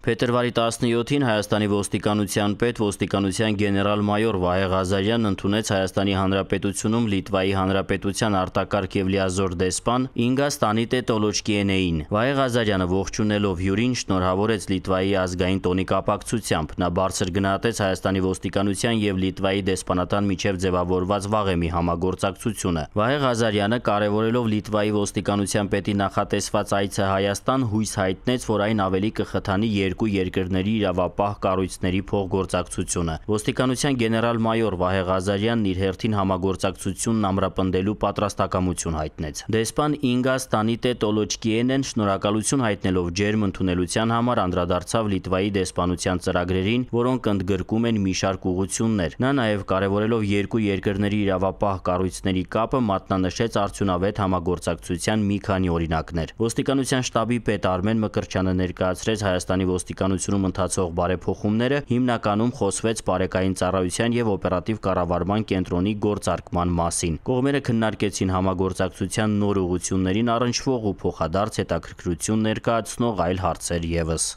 Փետրվարի 17-ին Հայաստանի ոստիկանության պետ ոստիկանության գեներալ-մայոր Վահե Ղազարյանն ընդունեց Հայաստանի Հանրապետությունում Լիտվայի Հանրապետության արտակարգ եւ լիազոր դեսպան Ինգա Ստանիտե Տոլոչկիենեին։ Վահե Ղազարյանը ողջունելով հյուրին շնորհավորեց Լիտվայի ազգային տոնի կապակցությամբ։ Նա բարձր գնահատեց Հայաստանի ոստիկանության եւ Լիտվայի դեսպանատան միջև ձևավորված վաղեմի համագործակցությունը։ Վահե Ղազարյանը կարևորելով Լիտվայի ոստիկանության պետի նախատեսված այցը Հայաստան հույս հայտնեց, որ այն ավելի կխթանի երկու երկրների իրավապահ կառույցների փոխգործակցությունը։ Ոստիկանության գեներալ-մայոր Վահե Ղազարյանն իր հերթին համագործակցությունն ամրապնդելու պատրաստակամություն հայտնեց։ Դեսպան Ինգա Ստանիտե Տոլոչկիենեն շնորհակալություն հայտնելով ջերմ ընդունելության համար անդրադարձավ Լիտվայի դեսպանության ծրագրերին, որոնք ընդգրկում են մի շարք ուղություններ։ Նա նաև կարևորելով երկու երկրների իրավապահ կառույցների կապը մատնանշեց արդյունավետ համագործակցության մի քանի օրինակներ։ Ոստիկանության շտաբի պետ Արմեն Մկրչյանը ներկայացրեց Հայաստանի ոստիկանությունում ընթացող բարեփոխումները հիմնականում խոսվեց բարեկային ծառայության եւ օպերատիվ կառավարման կենտրոնի գործարկման մասին։ Կողմերը քննարկեցին համագործակցության նոր ուղություններին առնչվող ու փոխադարձ հետաքրքրություն ներկայացնող այլ հարցեր եւս։